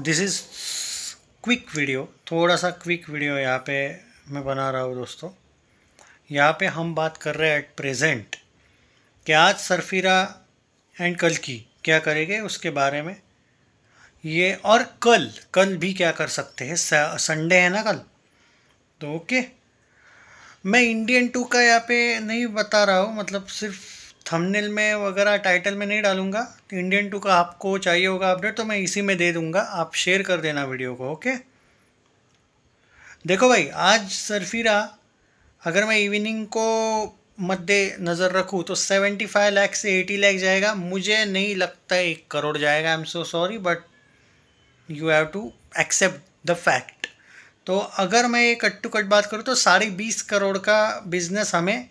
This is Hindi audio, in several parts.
दिस इज़ क्विक वीडियो थोड़ा सा क्विक वीडियो यहाँ पे मैं बना रहा हूँ दोस्तों यहाँ पे हम बात कर रहे हैं एट प्रेजेंट कि आज सरफिरा एंड कल की क्या करेंगे उसके बारे में ये और कल कल भी क्या कर सकते हैं संडे है ना कल तो ओके मैं इंडियन टू का यहाँ पे नहीं बता रहा हूँ मतलब सिर्फ थंबनेल में वगैरह टाइटल में नहीं डालूंगा इंडियन टू का आपको चाहिए होगा अपडेट तो मैं इसी में दे दूंगा आप शेयर कर देना वीडियो को ओके देखो भाई आज सरफिरा अगर मैं इवनिंग को मद्दे नज़र रखूँ तो सेवेंटी फाइव लैख से एटी लैख जाएगा मुझे नहीं लगता एक करोड़ जाएगा I am so sorry but you have to accept the fact तो अगर मैं कट टू कट बात करूँ तो साढ़े बीस करोड़ का बिज़नेस हमें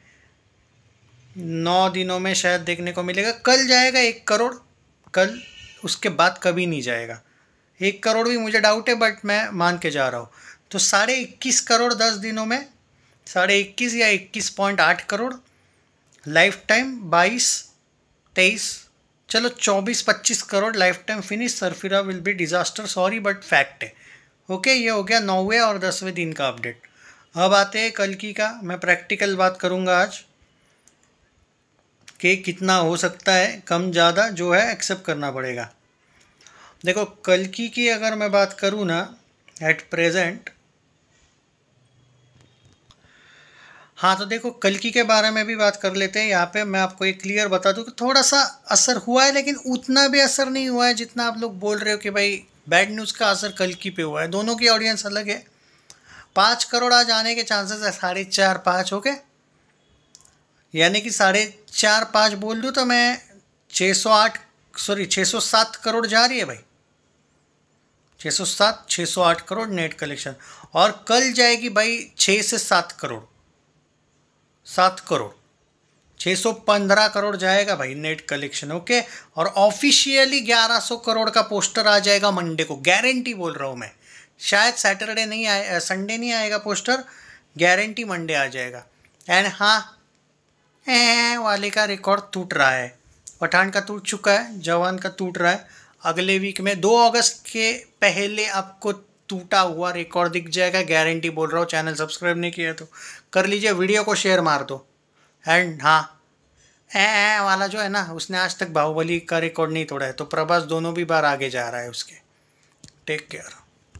नौ दिनों में शायद देखने को मिलेगा कल जाएगा एक करोड़ कल उसके बाद कभी नहीं जाएगा एक करोड़ भी मुझे डाउट है बट मैं मान के जा रहा हूँ तो साढ़े इक्कीस करोड़ दस दिनों में साढ़े इक्कीस या इक्कीस पॉइंट आठ करोड़ लाइफ टाइम बाईस तेईस चलो चौबीस पच्चीस crore lifetime finish Sarfira will be disaster sorry but fact है ओके ये हो गया नौवें और दसवें दिन का अपडेट अब आते हैं कल की का मैं प्रैक्टिकल बात करूँगा आज के कितना हो सकता है कम ज़्यादा जो है एक्सेप्ट करना पड़ेगा देखो कल की की अगर मैं बात करूँ ना एट प्रेजेंट हाँ तो देखो कल की के बारे में भी बात कर लेते हैं यहाँ पे मैं आपको एक क्लियर बता दूँ कि थोड़ा सा असर हुआ है लेकिन उतना भी असर नहीं हुआ है जितना आप लोग बोल रहे हो कि भाई बैड न्यूज़ का असर कल की पे हुआ है दोनों की ऑडियंस अलग है पाँच करोड़ आज आने के चांसेस है साढ़े चार पाँच ओके okay? यानी कि साढ़े चार पाँच बोल दूँ तो मैं छः सौ आठ सॉरी छः सौ सात करोड़ जा रही है भाई छः सौ सात छः सौ आठ करोड़ नेट कलेक्शन और कल जाएगी भाई छः से सात करोड़ सात करोड़ छः सौ पंद्रह करोड़ जाएगा भाई नेट कलेक्शन ओके और ऑफिशियली ग्यारह सौ करोड़ का पोस्टर आ जाएगा मंडे को गारंटी बोल रहा हूँ मैं शायद सैटरडे नहीं आए संडे नहीं आएगा पोस्टर गारंटी मंडे आ जाएगा एंड हाँ ए वाले का रिकॉर्ड टूट रहा है पठान का टूट चुका है जवान का टूट रहा है अगले वीक में दो अगस्त के पहले आपको टूटा हुआ रिकॉर्ड दिख जाएगा गारंटी बोल रहा हूँ चैनल सब्सक्राइब नहीं किया तो कर लीजिए वीडियो को शेयर मार दो एंड हाँ ए वाला जो है ना उसने आज तक बाहुबली का रिकॉर्ड नहीं तोड़ा है तो प्रभास दोनों भी बार आगे जा रहा है उसके टेक केयर